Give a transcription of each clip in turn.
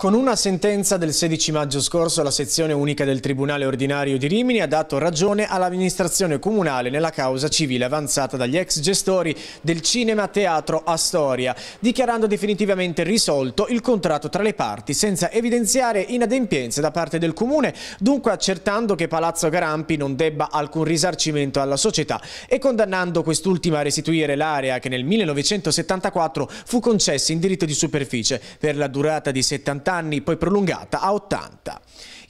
Con una sentenza del 16 maggio scorso la sezione unica del Tribunale ordinario di Rimini ha dato ragione all'amministrazione comunale nella causa civile avanzata dagli ex gestori del Cinema Teatro Astoria, dichiarando definitivamente risolto il contratto tra le parti senza evidenziare inadempienze da parte del Comune, dunque accertando che Palazzo Garampi non debba alcun risarcimento alla società e condannando quest'ultima a restituire l'area che nel 1974 fu concessa in diritto di superficie per la durata di 70 anni anni, poi prolungata a 80.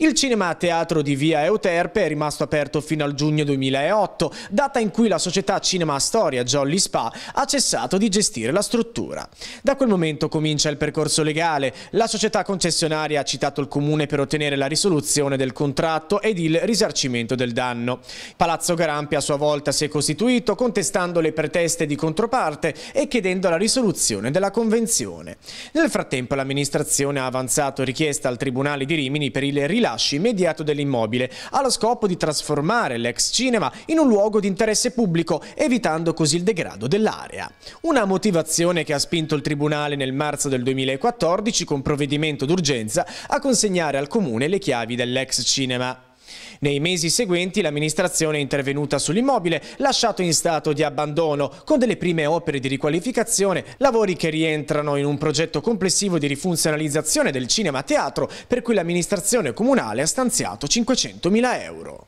Il Cinema a Teatro di Via Euterpe è rimasto aperto fino al giugno 2008, data in cui la società Cinema Storia Jolly Spa ha cessato di gestire la struttura. Da quel momento comincia il percorso legale. La società concessionaria ha citato il comune per ottenere la risoluzione del contratto ed il risarcimento del danno. Palazzo Garampi a sua volta si è costituito contestando le preteste di controparte e chiedendo la risoluzione della convenzione. Nel frattempo l'amministrazione ha avanzato avanzato richiesta al Tribunale di Rimini per il rilascio immediato dell'immobile, allo scopo di trasformare l'ex cinema in un luogo di interesse pubblico, evitando così il degrado dell'area. Una motivazione che ha spinto il Tribunale nel marzo del 2014, con provvedimento d'urgenza, a consegnare al Comune le chiavi dell'ex cinema. Nei mesi seguenti l'amministrazione è intervenuta sull'immobile, lasciato in stato di abbandono, con delle prime opere di riqualificazione, lavori che rientrano in un progetto complessivo di rifunzionalizzazione del cinema teatro, per cui l'amministrazione comunale ha stanziato 500.000 euro.